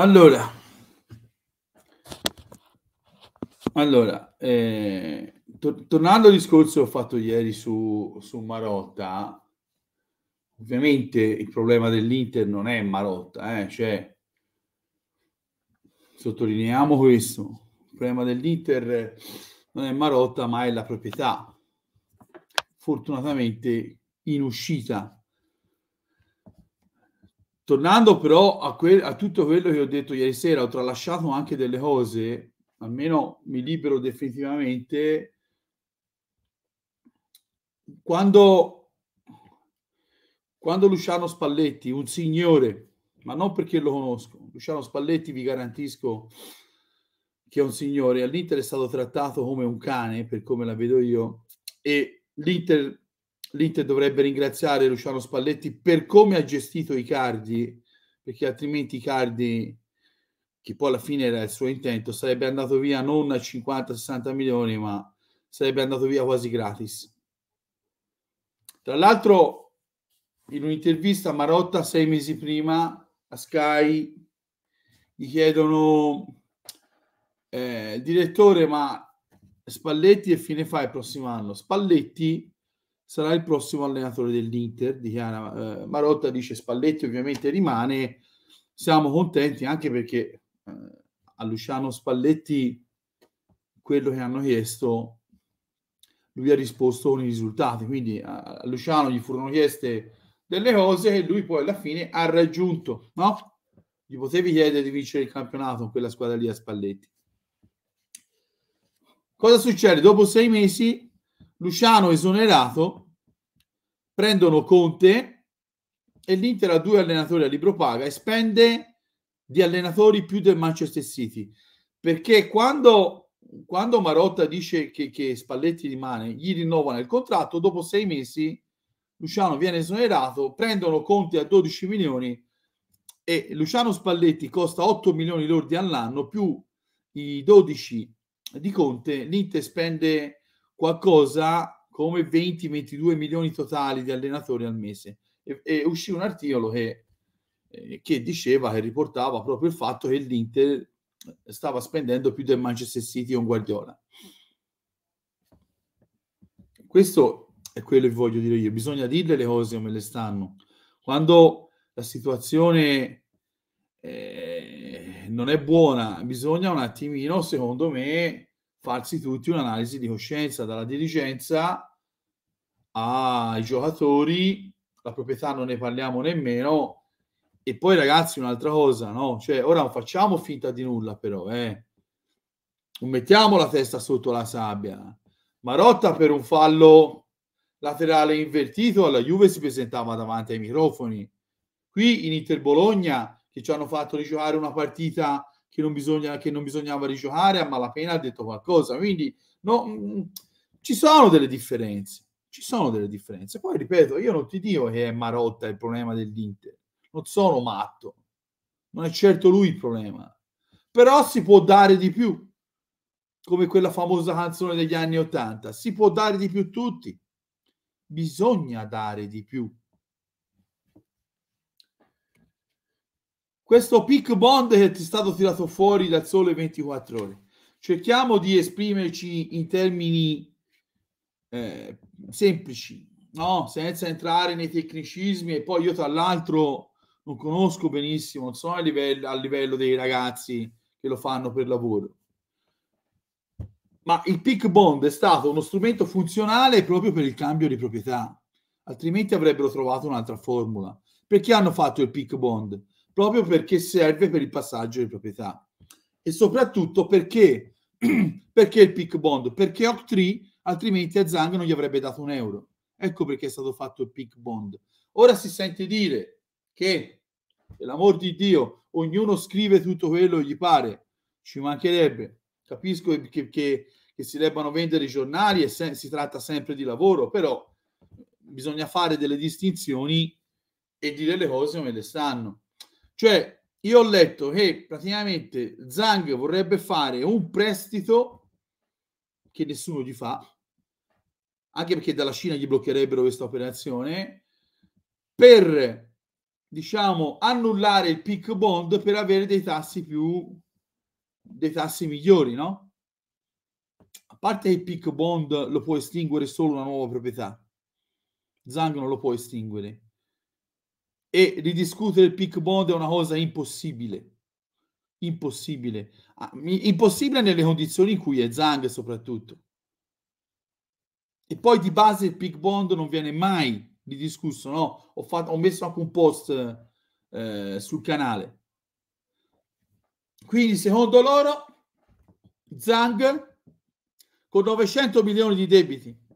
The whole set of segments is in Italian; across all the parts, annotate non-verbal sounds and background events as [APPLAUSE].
Allora, allora eh, to- tornando al discorso che ho fatto ieri su, su Marotta, ovviamente il problema dell'Inter non è Marotta, eh, cioè, sottolineiamo questo, il problema dell'Inter non è Marotta ma è la proprietà, fortunatamente in uscita Tornando però a, que- a, tutto quello che ho detto ieri sera, ho tralasciato anche delle cose, almeno mi libero definitivamente. Quando, quando Luciano Spalletti, un signore, ma non perché lo conosco, Luciano Spalletti vi garantisco che è un signore, all'Inter è stato trattato come un cane, per come la vedo io, e l'Inter l'Inter dovrebbe ringraziare Luciano Spalletti per come ha gestito i cardi, perché altrimenti i cardi, che poi alla fine era il suo intento, sarebbe andato via non a 50-60 milioni, ma sarebbe andato via quasi gratis. Tra l'altro, in un'intervista a Marotta sei mesi prima a Sky gli chiedono, eh, direttore, ma Spalletti e fine fa il prossimo anno? Spalletti sarà il prossimo allenatore dell'Inter, dichiara eh, Marotta, dice Spalletti ovviamente rimane, siamo contenti anche perché eh, a Luciano Spalletti quello che hanno chiesto lui ha risposto con i risultati, quindi a, a Luciano gli furono chieste delle cose e lui poi alla fine ha raggiunto, no? Gli potevi chiedere di vincere il campionato con quella squadra lì a Spalletti. Cosa succede? Dopo sei mesi Luciano esonerato, prendono Conte e l'Inter ha due allenatori a libro paga e spende di allenatori più del Manchester City. Perché quando, quando Marotta dice che, che Spalletti rimane, gli rinnovano il contratto, dopo sei mesi Luciano viene esonerato, prendono Conte a 12 milioni e Luciano Spalletti costa 8 milioni lordi all'anno più i 12 di Conte, l'Inter spende qualcosa come 20-22 milioni totali di allenatori al mese. E, e uscì un articolo che, eh, che diceva, che riportava proprio il fatto che l'Inter stava spendendo più del Manchester City con Guardiola. Questo è quello che voglio dire io, bisogna dirle le cose come le stanno. Quando la situazione eh, non è buona, bisogna un attimino, secondo me, farsi tutti un'analisi di coscienza dalla dirigenza ai giocatori, la proprietà non ne parliamo nemmeno. E poi ragazzi, un'altra cosa, no? Cioè, ora non facciamo finta di nulla però, eh. Non mettiamo la testa sotto la sabbia. Marotta per un fallo laterale invertito alla Juve si presentava davanti ai microfoni. Qui in Inter Bologna che ci hanno fatto rigiocare una partita che non, bisogna, che non bisognava rigiocare, a malapena ha detto qualcosa. Quindi no, mh, mm, mm, ci sono delle differenze, ci sono delle differenze. Poi ripeto, io non ti dico che è Marotta il problema dell'Inter, non sono matto, non è certo lui il problema, però si può dare di più, come quella famosa canzone degli anni Ottanta, si può dare di più tutti, bisogna dare di più questo peak bond che ti è stato tirato fuori dal sole 24 ore. Cerchiamo di esprimerci in termini eh, semplici, no? senza entrare nei tecnicismi e poi io tra l'altro non conosco benissimo, non sono a livello, a livello dei ragazzi che lo fanno per lavoro. Ma il peak bond è stato uno strumento funzionale proprio per il cambio di proprietà, altrimenti avrebbero trovato un'altra formula. Perché hanno fatto il peak bond? proprio perché serve per il passaggio di proprietà e soprattutto perché, [CLEARS THROAT] perché il pick bond? Perché oc altrimenti a Zang non gli avrebbe dato un euro. Ecco perché è stato fatto il pick bond. Ora si sente dire che, per l'amor di Dio, ognuno scrive tutto quello che gli pare, ci mancherebbe. Capisco che, che, che si debbano vendere i giornali e se, si tratta sempre di lavoro, però bisogna fare delle distinzioni e dire le cose come le stanno. Cioè, io ho letto che praticamente Zhang vorrebbe fare un prestito che nessuno gli fa, anche perché dalla Cina gli bloccherebbero questa operazione, per, diciamo, annullare il PIC bond per avere dei tassi più, dei tassi migliori, no? A parte che il PIC bond lo può estinguere solo una nuova proprietà, Zhang non lo può estinguere e ridiscutere il pick bond è una cosa impossibile. Impossibile. Ah, impossibile nelle condizioni in cui è Zang soprattutto. E poi di base il pick bond non viene mai ridiscusso, no? Ho, fatto, ho messo anche un post eh, sul canale. Quindi secondo loro Zang con 900 milioni di debiti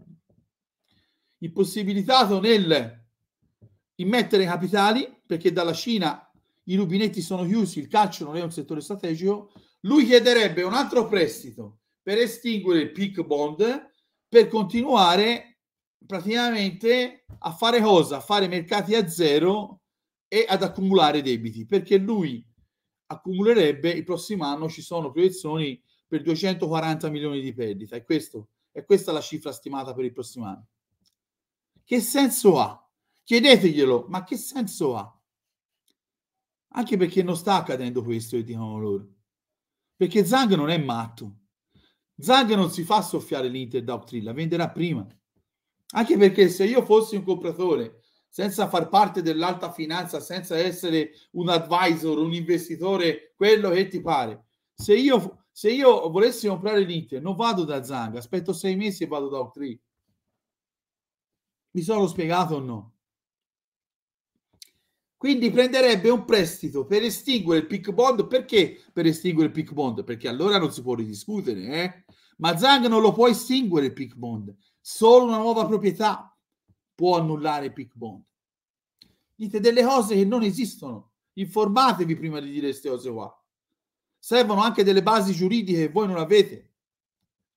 impossibilitato nel immettere capitali perché dalla Cina i rubinetti sono chiusi, il calcio non è un settore strategico, lui chiederebbe un altro prestito per estinguere il PIC bond per continuare praticamente a fare cosa? A fare mercati a zero e ad accumulare debiti, perché lui accumulerebbe il prossimo anno ci sono proiezioni per 240 milioni di perdita e questo è questa la cifra stimata per il prossimo anno. Che senso ha? chiedeteglielo, ma che senso ha? Anche perché non sta accadendo questo che dicono loro. Perché Zang non è matto. Zang non si fa soffiare l'Inter da Octril, la venderà prima. Anche perché se io fossi un compratore senza far parte dell'alta finanza, senza essere un advisor, un investitore, quello che ti pare, se io, se io volessi comprare l'Inter non vado da Zang, aspetto sei mesi e vado da Octril. Mi sono spiegato o no? Quindi prenderebbe un prestito per estinguere il pick bond. Perché per estinguere il pick bond? Perché allora non si può ridiscutere, eh? Ma Zang non lo può estinguere il pick bond. Solo una nuova proprietà può annullare il pick bond. Dite delle cose che non esistono. Informatevi prima di dire queste cose qua. Servono anche delle basi giuridiche che voi non avete.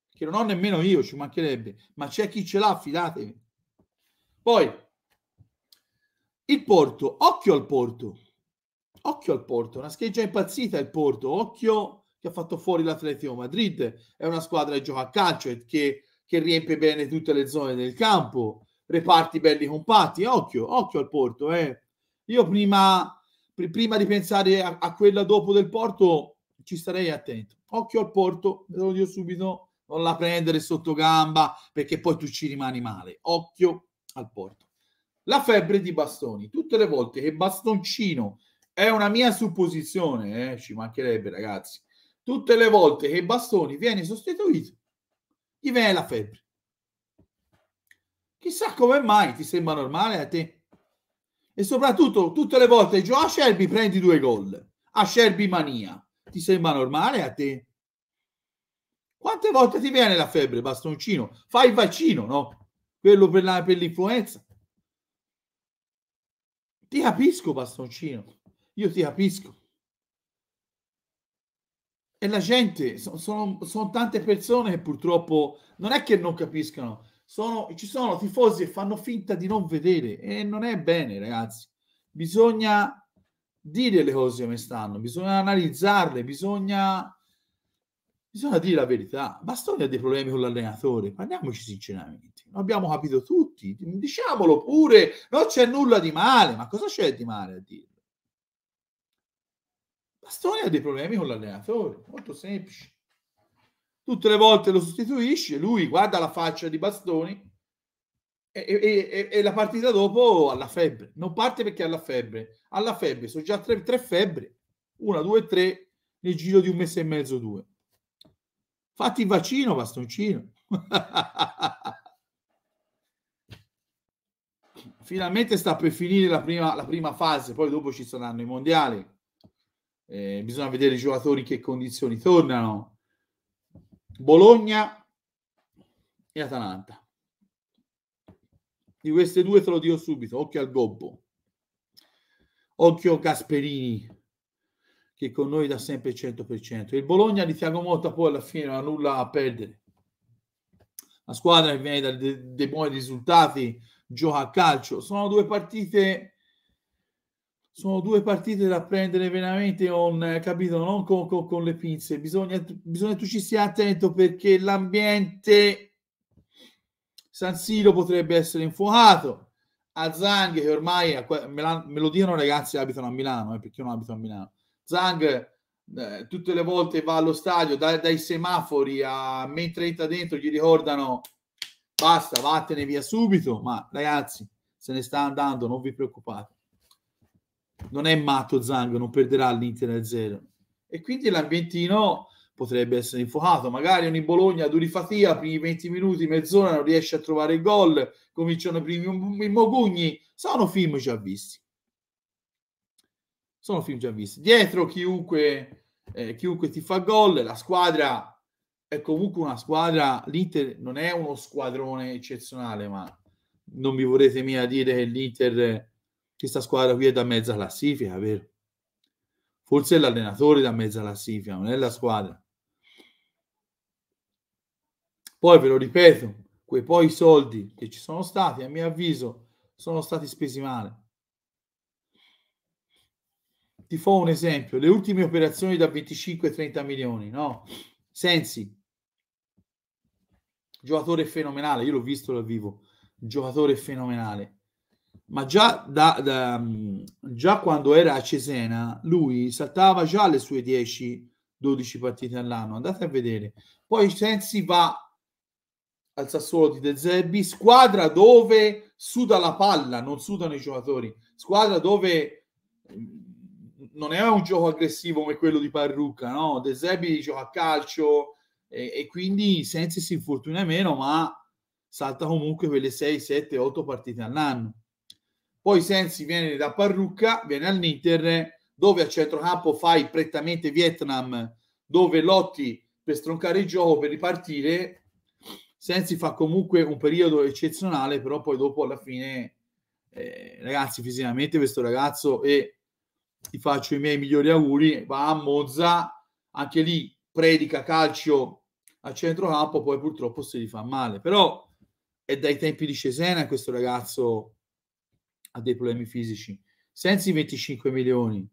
Che non ho nemmeno io, ci mancherebbe. Ma c'è chi ce l'ha, fidatevi. Poi, il Porto, occhio al Porto, occhio al Porto, una scheggia impazzita il Porto, occhio che ha fatto fuori l'Atletico Madrid, è una squadra che gioca a calcio e che, che riempie bene tutte le zone del campo, reparti belli compatti, occhio, occhio al Porto. Eh. Io prima, pr- prima di pensare a, a, quella dopo del Porto ci starei attento, occhio al Porto, ve lo dico subito, non la prendere sotto gamba perché poi tu ci rimani male, occhio al Porto la febbre di bastoni. Tutte le volte che bastoncino è una mia supposizione, eh, ci mancherebbe ragazzi, tutte le volte che bastoni viene sostituito, gli viene la febbre. Chissà come mai ti sembra normale a te. E soprattutto tutte le volte Joe a Shelby prendi due gol, a Shelby mania, ti sembra normale a te? Quante volte ti viene la febbre, bastoncino? Fai il vaccino, no? Quello per, la, per l'influenza ti capisco, bastoncino. Io ti capisco. E la gente, sono, sono, sono tante persone che purtroppo non è che non capiscano, sono, ci sono tifosi che fanno finta di non vedere e non è bene, ragazzi. Bisogna dire le cose come stanno, bisogna analizzarle, bisogna bisogna dire la verità, Bastoni ha dei problemi con l'allenatore, parliamoci sinceramente, lo abbiamo capito tutti, diciamolo pure, non c'è nulla di male, ma cosa c'è di male a dirlo? Bastoni ha dei problemi con l'allenatore, molto semplice. Tutte le volte lo sostituisce, lui guarda la faccia di Bastoni e, e, e, e la partita dopo alla febbre. Non parte perché alla febbre. Alla febbre, sono già tre, tre febbre, una, due, tre, nel giro di un mese e mezzo, due Fatti il vaccino, bastoncino. [LAUGHS] Finalmente sta per finire la prima, la prima, fase, poi dopo ci saranno i mondiali. Eh, bisogna vedere i giocatori in che condizioni tornano. Bologna e Atalanta. Di queste due te lo dico subito, occhio al gobbo. Occhio Gasperini, che con noi da sempre il 100%. Il Bologna di Thiago Motta poi alla fine non ha nulla a perdere. La squadra che viene da dei buoni risultati gioca a calcio. Sono due partite sono due partite da prendere veramente on, eh, capito, non con, con, con le pinze. Bisogna, bisogna che tu ci stia attento perché l'ambiente San Siro potrebbe essere infuocato. A Zang, che ormai me, la, me, lo dicono ragazzi abitano a Milano, eh, perché io non abito a Milano. Zang eh, tutte le volte va allo stadio, da, dai semafori a mentre entra dentro gli ricordano basta, vattene via subito, ma ragazzi se ne sta andando, non vi preoccupate. Non è matto Zang, non perderà l'Inter a zero. E quindi l'ambientino potrebbe essere infuocato. Magari un in Bologna duri fatia, primi 20 minuti, mezz'ora non riesce a trovare il gol, cominciano i primi mogugni. Sono film già visti sono film già visti. Dietro chiunque, eh, chiunque ti fa gol, la squadra è comunque una squadra, l'Inter non è uno squadrone eccezionale, ma non mi vorrete mica dire che l'Inter, questa squadra qui è da mezza classifica, vero? Forse è l'allenatore da mezza classifica, non è la squadra. Poi ve lo ripeto, quei poi soldi che ci sono stati, a mio avviso, sono stati spesi male ti fo un esempio, le ultime operazioni da 25-30 milioni, no? Sensi, giocatore fenomenale, io l'ho visto dal vivo, giocatore fenomenale, ma già, da, da, mm, già quando era a Cesena, lui saltava già le sue 10-12 partite all'anno, andate a vedere. Poi Sensi va al Sassuolo di De Zerbi, squadra dove suda la palla, non sudano i giocatori, squadra dove mm, non è un gioco aggressivo come quello di Parrucca, no? De Sebi gioca a calcio e, e quindi Sensi si infortuna meno, ma salta comunque quelle 6, 7, 8 partite all'anno. Poi Sensi viene da Parrucca, viene all'Inter, dove a centrocampo fai prettamente Vietnam, dove lotti per stroncare il gioco, per ripartire. Sensi fa comunque un periodo eccezionale, però poi dopo alla fine, eh, ragazzi, fisicamente questo ragazzo è ti faccio i miei migliori auguri, va a Monza, anche lì predica calcio a centrocampo, poi purtroppo se gli fa male, però è dai tempi di Cesena questo ragazzo ha dei problemi fisici, senza i 25 milioni,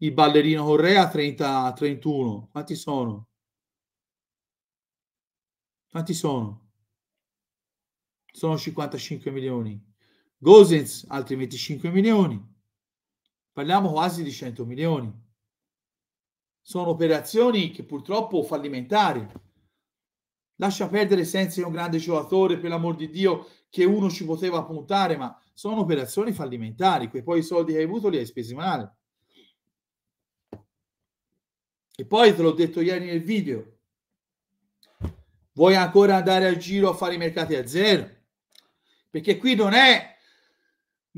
il ballerino Correa 30, 31, quanti sono? Quanti sono? Sono 55 milioni. Gosens altri 25 milioni. Parliamo quasi di 100 milioni. Sono operazioni che purtroppo fallimentari. Lascia perdere senza un grande giocatore, per l'amor di Dio, che uno ci poteva puntare, ma sono operazioni fallimentari, che poi i soldi che hai avuto li hai spesi male. E poi te l'ho detto ieri nel video, vuoi ancora andare al giro a fare i mercati a zero? Perché qui non è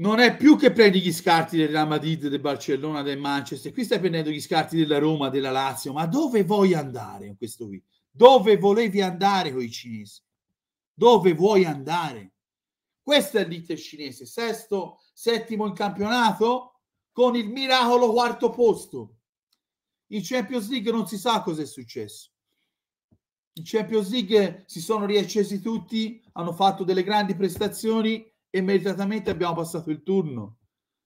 non è più che prendi gli scarti del Real Madrid, del Barcellona, del Manchester, qui stai prendendo gli scarti della Roma, della Lazio, ma dove vuoi andare in questo qui? Dove volevi andare con i cinesi? Dove vuoi andare? Questo è l'Inter cinese, sesto, settimo in campionato con il miracolo quarto posto. In Champions League non si sa cosa è successo. In Champions League si sono riaccesi tutti, hanno fatto delle grandi prestazioni e meritatamente abbiamo passato il turno.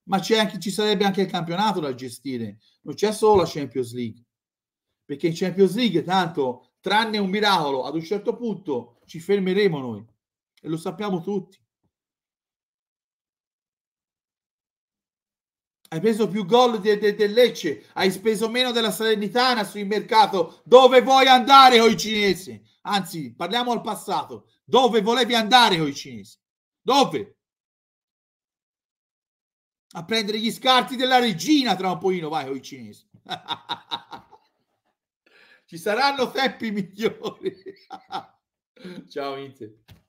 Ma c'è anche, ci sarebbe anche il campionato da gestire, non c'è solo la Champions League. Perché in Champions League, tanto, tranne un miracolo, ad un certo punto ci fermeremo noi. E lo sappiamo tutti. Hai preso più gol del de, de Lecce, hai speso meno della Salernitana sul mercato. Dove vuoi andare con i cinesi? Anzi, parliamo al passato. Dove volevi andare con i cinesi? Dove? A prendere gli scarti della regina tra un pochino, vai con oh, i cinesi. [LAUGHS] Ci saranno teppi migliori. [LAUGHS] Ciao Inter.